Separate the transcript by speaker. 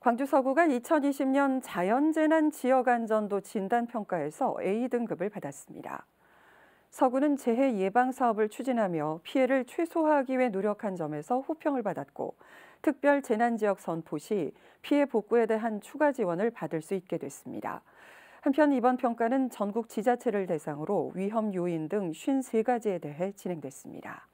Speaker 1: 광주 서구가 2020년 자연재난 지역안전도 진단평가에서 A등급을 받았습니다. 서구는 재해 예방 사업을 추진하며 피해를 최소화하기 위해 노력한 점에서 호평을 받았고 특별 재난지역 선포 시 피해 복구에 대한 추가 지원을 받을 수 있게 됐습니다. 한편 이번 평가는 전국 지자체를 대상으로 위험 요인 등 53가지에 대해 진행됐습니다.